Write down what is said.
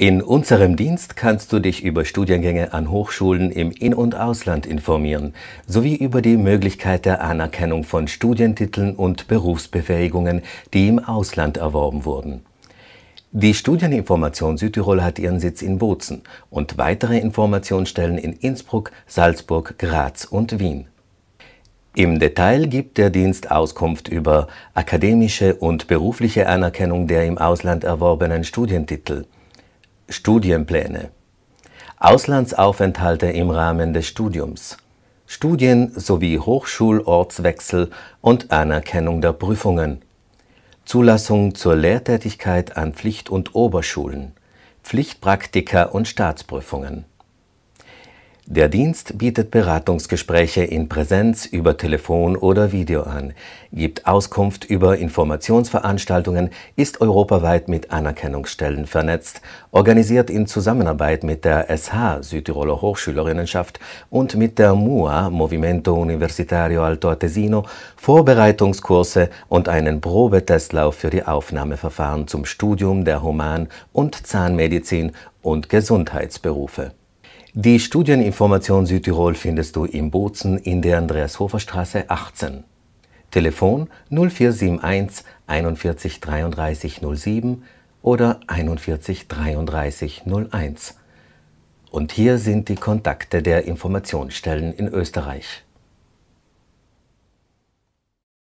In unserem Dienst kannst du dich über Studiengänge an Hochschulen im In- und Ausland informieren, sowie über die Möglichkeit der Anerkennung von Studientiteln und Berufsbefähigungen, die im Ausland erworben wurden. Die Studieninformation Südtirol hat ihren Sitz in Bozen und weitere Informationsstellen in Innsbruck, Salzburg, Graz und Wien. Im Detail gibt der Dienst Auskunft über akademische und berufliche Anerkennung der im Ausland erworbenen Studientitel – Studienpläne. Auslandsaufenthalte im Rahmen des Studiums. Studien sowie Hochschulortswechsel und Anerkennung der Prüfungen. Zulassung zur Lehrtätigkeit an Pflicht- und Oberschulen. Pflichtpraktika und Staatsprüfungen. Der Dienst bietet Beratungsgespräche in Präsenz über Telefon oder Video an, gibt Auskunft über Informationsveranstaltungen, ist europaweit mit Anerkennungsstellen vernetzt, organisiert in Zusammenarbeit mit der SH Südtiroler Hochschülerinnenschaft und mit der MUA Movimento Universitario Alto Artesino Vorbereitungskurse und einen Probetestlauf für die Aufnahmeverfahren zum Studium der Human- und Zahnmedizin und Gesundheitsberufe. Die Studieninformation Südtirol findest du im Bozen in der Andreas-Hofer-Straße 18. Telefon 0471 41 33 07 oder 41 33 01. Und hier sind die Kontakte der Informationsstellen in Österreich.